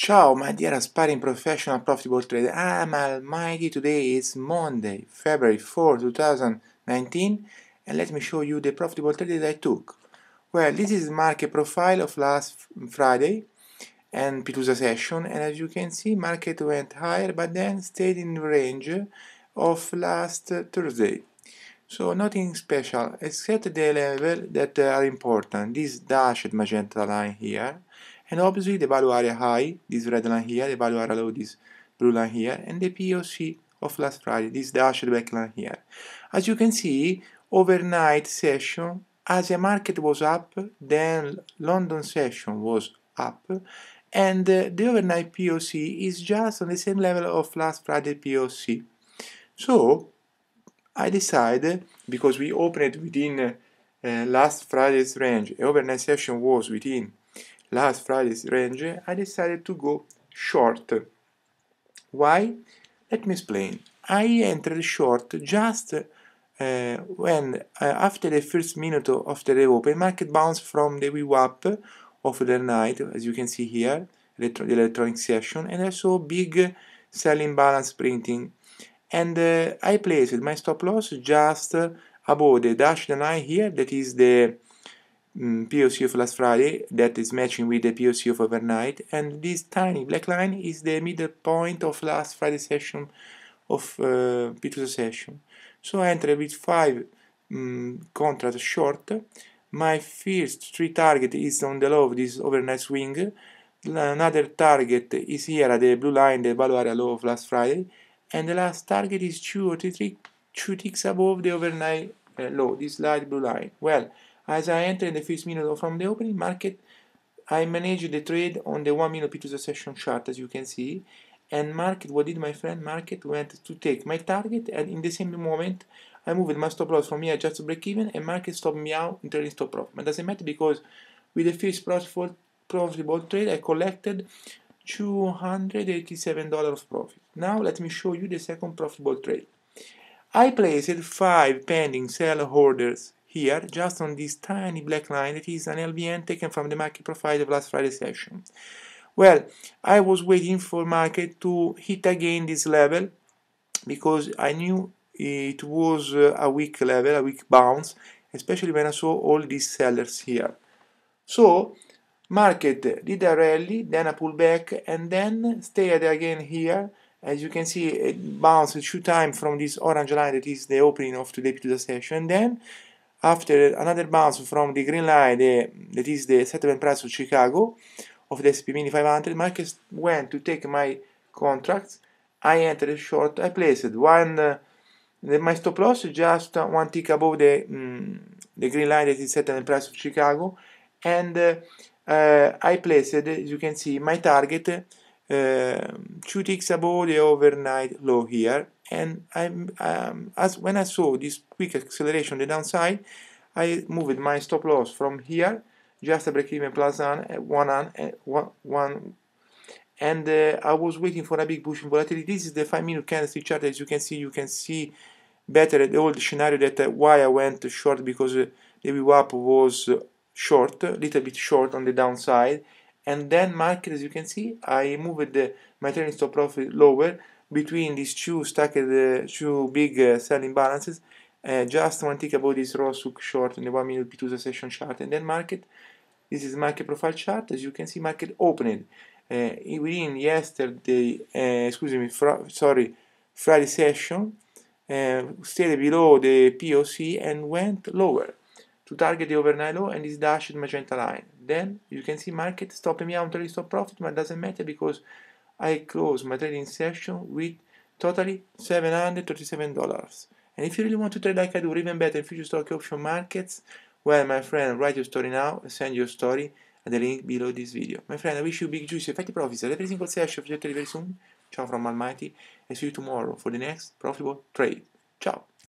Ciao, my dear aspiring professional profitable trader. I'm ah, almighty. Today is Monday, February 4, 2019, and let me show you the profitable trade that I took. Well, this is market profile of last Friday and p session, and as you can see, market went higher but then stayed in range of last Thursday. So nothing special except the level that uh, are important. This dashed magenta line here and obviously the value area high, this red line here, the value area low, this blue line here, and the POC of last Friday, this dashed back line here. As you can see, overnight session, as the market was up, then London session was up, and uh, the overnight POC is just on the same level of last Friday POC. So I decided, because we opened within uh, last Friday's range, overnight session was within last Friday's range, I decided to go short. Why? Let me explain. I entered short just uh, when uh, after the first minute of the open market bounce from the VWAP of the night, as you can see here, electro the electronic session, and also big selling balance printing. And uh, I placed my stop loss just above the dash line here, that is the um, mm, POC of last Friday that is matching with the POC of overnight and this tiny black line is the middle point of last Friday session of uh, session so I enter with 5 um, contracts short my first three target is on the low of this overnight swing another target is here at the blue line the value area low of last Friday and the last target is 2 or 3 two ticks above the overnight uh, low, this light blue line. Well, as I entered the first minute from the opening market, I managed the trade on the one minute p session chart as you can see and market, what did my friend market went to take my target and in the same moment I moved my stop loss from here just to break even and market stopped me out in trading stop profit. But doesn't matter because with the first profitable, profitable trade I collected $287 of profit. Now let me show you the second profitable trade. I placed 5 pending sell orders here, just on this tiny black line, that is an LVN taken from the market profile of last Friday session. Well, I was waiting for market to hit again this level because I knew it was uh, a weak level, a weak bounce, especially when I saw all these sellers here. So, market did a rally, then a pullback, and then stayed again here. As you can see, it bounced two times from this orange line that is the opening of today's session. Then After another bounce from the green line, the, that is the settlement price of Chicago, of the SP Mini 500, market went to take my contracts. I entered short. I placed one uh, my stop loss just one tick above the um, the green line that is set at the price of Chicago, and uh, uh, I placed, as you can see, my target uh, two ticks above the overnight low here. and I'm, um, as when I saw this quick acceleration on the downside, I moved my stop loss from here, just a break even plus one, uh, and uh, one, and uh, I was waiting for a big push in volatility. This is the five minute candlestick chart. As you can see, you can see better the old scenario that uh, why I went short because uh, the VWAP was uh, short, a little bit short on the downside, and then market, as you can see, I moved the, my trailing stop profit lower between these two stacked uh, two big uh, balances, uh, just one tick above this raw sook short in the one minute P2 session chart and then market this is market profile chart as you can see market opened uh, within yesterday uh, excuse me fr sorry Friday session uh, stayed below the POC and went lower to target the overnight low and this dashed magenta line then you can see market stopping me out until stop profit but doesn't matter because I close my trading session with totally $737. And if you really want to trade like I do, even better in future stock option markets, well, my friend, write your story now, send your story at the link below this video. My friend, I wish you big, juicy, effective profits at every single session of your trading very soon. Ciao from Almighty, and see you tomorrow for the next profitable trade. Ciao!